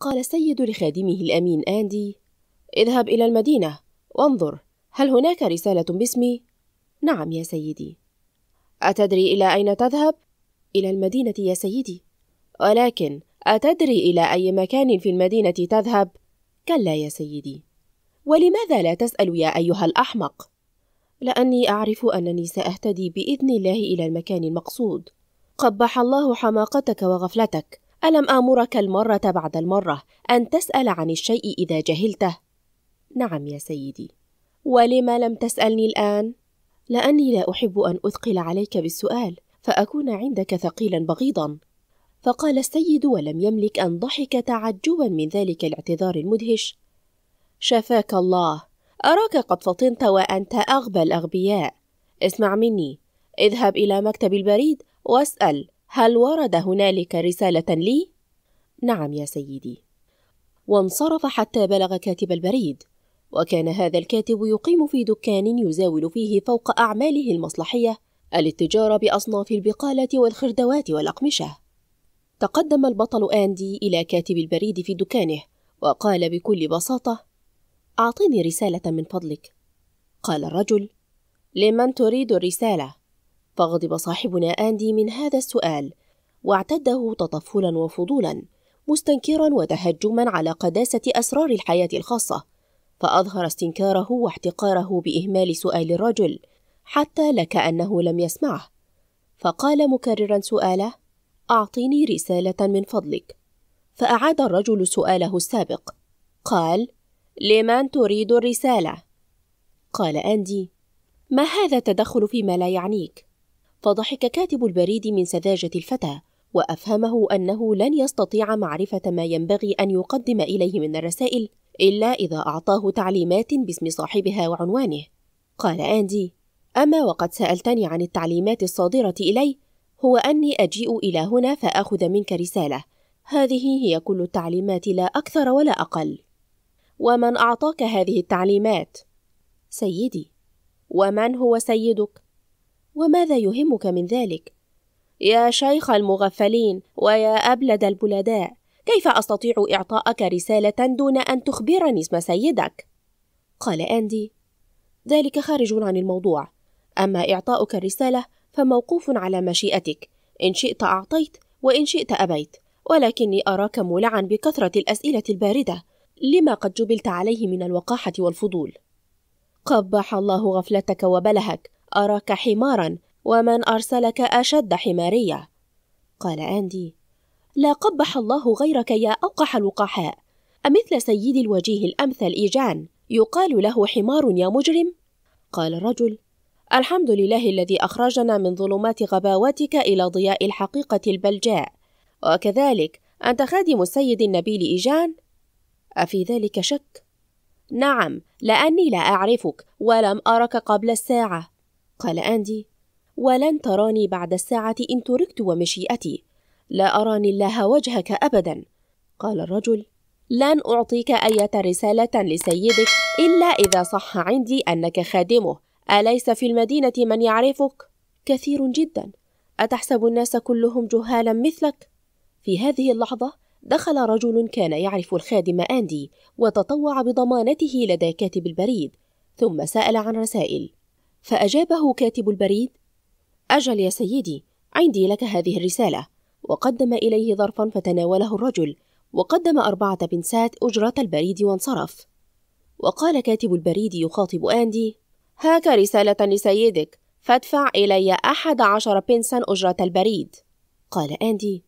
قال السيد لخادمه الأمين آندي اذهب إلى المدينة وانظر هل هناك رسالة باسمي؟ نعم يا سيدي أتدري إلى أين تذهب؟ إلى المدينة يا سيدي ولكن أتدري إلى أي مكان في المدينة تذهب؟ كلا يا سيدي ولماذا لا تسأل يا أيها الأحمق؟ لأني أعرف أنني سأهتدي بإذن الله إلى المكان المقصود قبح الله حماقتك وغفلتك الم امرك المره بعد المره ان تسال عن الشيء اذا جهلته نعم يا سيدي ولم لم تسالني الان لاني لا احب ان اثقل عليك بالسؤال فاكون عندك ثقيلا بغيضا فقال السيد ولم يملك ان ضحك تعجبا من ذلك الاعتذار المدهش شفاك الله اراك قد فطنت وانت اغبى الاغبياء اسمع مني اذهب الى مكتب البريد واسال هل ورد هنالك رسالة لي؟ نعم يا سيدي وانصرف حتى بلغ كاتب البريد وكان هذا الكاتب يقيم في دكان يزاول فيه فوق أعماله المصلحية الاتجار بأصناف البقالة والخردوات والأقمشة تقدم البطل آندي إلى كاتب البريد في دكانه وقال بكل بساطة أعطني رسالة من فضلك قال الرجل لمن تريد الرسالة؟ فغضب صاحبنا آندي من هذا السؤال واعتده تطفلا وفضولا مستنكرا وتهجما على قداسة أسرار الحياة الخاصة فأظهر استنكاره واحتقاره بإهمال سؤال الرجل حتى لكأنه لم يسمعه فقال مكررا سؤاله أعطيني رسالة من فضلك فأعاد الرجل سؤاله السابق قال لمن تريد الرسالة؟ قال أندي ما هذا التدخل فيما لا يعنيك؟ فضحك كاتب البريد من سذاجة الفتى وأفهمه أنه لن يستطيع معرفة ما ينبغي أن يقدم إليه من الرسائل إلا إذا أعطاه تعليمات باسم صاحبها وعنوانه قال أندي أما وقد سألتني عن التعليمات الصادرة إلي هو أني أجيء إلى هنا فآخذ منك رسالة هذه هي كل التعليمات لا أكثر ولا أقل ومن أعطاك هذه التعليمات؟ سيدي ومن هو سيدك؟ وماذا يهمك من ذلك يا شيخ المغفلين ويا ابلد البلداء كيف استطيع اعطاءك رساله دون ان تخبرني اسم سيدك قال اندي ذلك خارج عن الموضوع اما اعطاؤك الرساله فموقوف على مشيئتك ان شئت اعطيت وان شئت ابيت ولكني اراك مولعا بكثره الاسئله البارده لما قد جبلت عليه من الوقاحه والفضول قبح الله غفلتك وبلهك أراك حمارا ومن أرسلك أشد حمارية قال أندي لا قبح الله غيرك يا أوقح الوقحاء أمثل سيد الوجيه الأمثل إيجان يقال له حمار يا مجرم قال الرجل الحمد لله الذي أخرجنا من ظلمات غباوتك إلى ضياء الحقيقة البلجاء وكذلك أنت خادم السيد النبيل إيجان أفي ذلك شك؟ نعم لأني لا أعرفك ولم أرك قبل الساعة قال أندي ولن تراني بعد الساعة إن تركت ومشيئتي لا أراني الله وجهك أبدا قال الرجل لن أعطيك أية رسالة لسيدك إلا إذا صح عندي أنك خادمه أليس في المدينة من يعرفك؟ كثير جدا أتحسب الناس كلهم جهالا مثلك؟ في هذه اللحظة دخل رجل كان يعرف الخادم أندي وتطوع بضمانته لدى كاتب البريد ثم سأل عن رسائل فأجابه كاتب البريد أجل يا سيدي عندي لك هذه الرسالة وقدم إليه ظرفا فتناوله الرجل وقدم أربعة بنسات أجرة البريد وانصرف وقال كاتب البريد يخاطب أندي هاك رسالة لسيدك فادفع إلي أحد عشر بنسا أجرة البريد قال أندي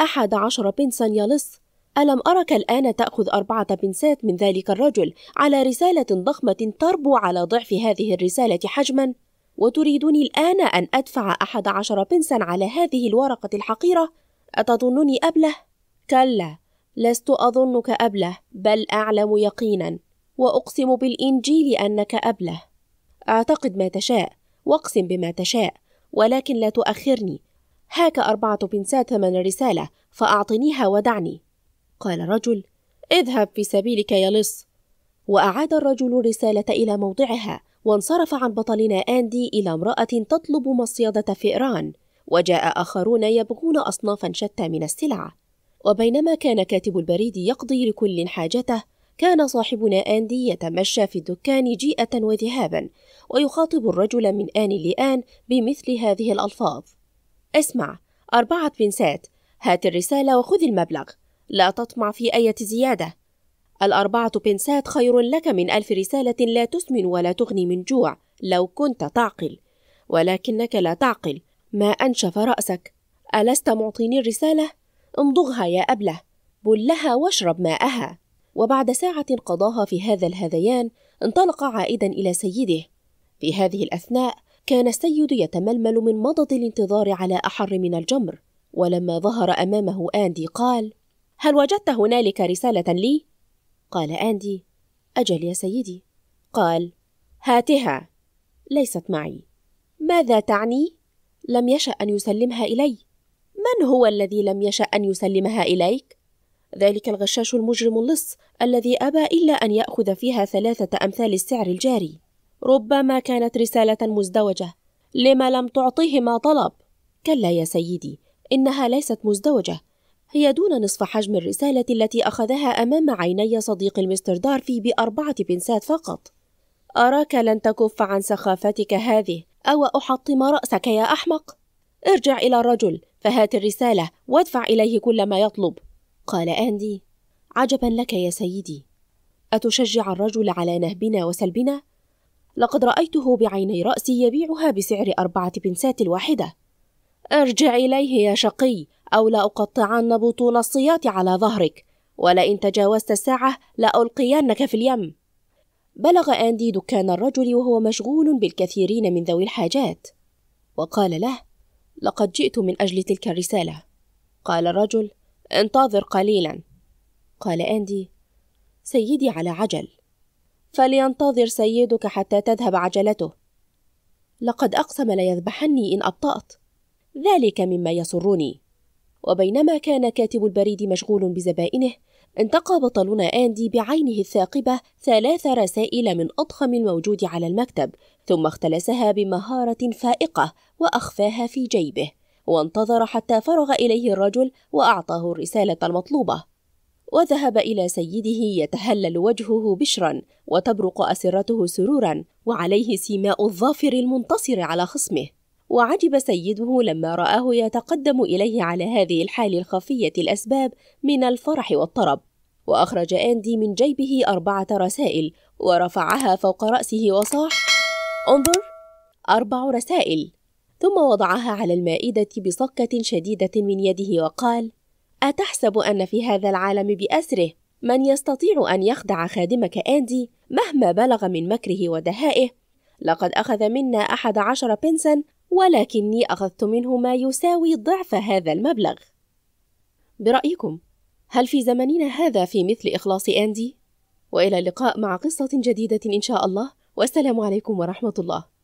أحد عشر بنسا يا لص ألم أرك الآن تأخذ أربعة بنسات من ذلك الرجل على رسالة ضخمة تربو على ضعف هذه الرسالة حجما؟ وتريدني الآن أن أدفع أحد عشر بنسا على هذه الورقة الحقيرة؟ أتظنني أبله؟ كلا، لست أظنك أبله، بل أعلم يقينا، وأقسم بالإنجيل أنك أبله. أعتقد ما تشاء، واقسم بما تشاء، ولكن لا تؤخرني. هاك أربعة بنسات ثمن الرسالة فأعطنيها ودعني. قال رجل اذهب في سبيلك يا لص وأعاد الرجل الرسالة إلى موضعها وانصرف عن بطلنا آندي إلى امرأة تطلب مصيدة فئران وجاء آخرون يبغون أصنافا شتى من السلع وبينما كان كاتب البريد يقضي لكل حاجته كان صاحبنا آندي يتمشى في الدكان جيئة وذهابا ويخاطب الرجل من آن لآن بمثل هذه الألفاظ اسمع أربعة بنسات هات الرسالة وخذ المبلغ لا تطمع في أي زيادة الأربعة بنسات خير لك من ألف رسالة لا تسمن ولا تغني من جوع لو كنت تعقل ولكنك لا تعقل ما أنشف رأسك ألست معطيني الرسالة؟ امضغها يا أبله بلها واشرب ماءها وبعد ساعة قضاها في هذا الهذيان انطلق عائدا إلى سيده في هذه الأثناء كان السيد يتململ من مضض الانتظار على أحر من الجمر ولما ظهر أمامه آندي قال هل وجدت هنالك رسالة لي؟ قال أندي أجل يا سيدي قال هاتها ليست معي ماذا تعني؟ لم يشأ أن يسلمها إلي من هو الذي لم يشأ أن يسلمها إليك؟ ذلك الغشاش المجرم اللص الذي أبى إلا أن يأخذ فيها ثلاثة أمثال السعر الجاري ربما كانت رسالة مزدوجة لما لم تعطيه ما طلب كلا يا سيدي إنها ليست مزدوجة هي دون نصف حجم الرسالة التي أخذها أمام عيني صديق المستر دارفي بأربعة بنسات فقط أراك لن تكف عن سخافتك هذه أو أحطم رأسك يا أحمق ارجع إلى الرجل فهات الرسالة وادفع إليه كل ما يطلب قال أندي عجبا لك يا سيدي أتشجع الرجل على نهبنا وسلبنا؟ لقد رأيته بعيني رأسي يبيعها بسعر أربعة بنسات الواحدة ارجع إليه يا شقي أو لأقطعن بطون الصياط على ظهرك ولئن تجاوزت الساعة لألقينك في اليم بلغ أندي دكان الرجل وهو مشغول بالكثيرين من ذوي الحاجات وقال له لقد جئت من أجل تلك الرسالة قال الرجل انتظر قليلا قال أندي سيدي على عجل فلينتظر سيدك حتى تذهب عجلته لقد أقسم ليذبحني إن أبطأت ذلك مما يسرني وبينما كان كاتب البريد مشغول بزبائنه انتقى بطلنا آندي بعينه الثاقبة ثلاث رسائل من أضخم الموجود على المكتب ثم اختلسها بمهارة فائقة وأخفاها في جيبه وانتظر حتى فرغ إليه الرجل وأعطاه الرسالة المطلوبة وذهب إلى سيده يتهلل وجهه بشرا وتبرق أسرته سرورا وعليه سيماء الظافر المنتصر على خصمه وعجب سيده لما رآه يتقدم إليه على هذه الحال الخفية الأسباب من الفرح والطرب وأخرج أندي من جيبه أربعة رسائل ورفعها فوق رأسه وصاح انظر أربع رسائل ثم وضعها على المائدة بصكة شديدة من يده وقال أتحسب أن في هذا العالم بأسره من يستطيع أن يخدع خادمك أندي مهما بلغ من مكره ودهائه لقد أخذ منا أحد عشر بنسا ولكني أخذت منه ما يساوي ضعف هذا المبلغ برأيكم هل في زمننا هذا في مثل إخلاص أندي؟ وإلى اللقاء مع قصة جديدة إن شاء الله والسلام عليكم ورحمة الله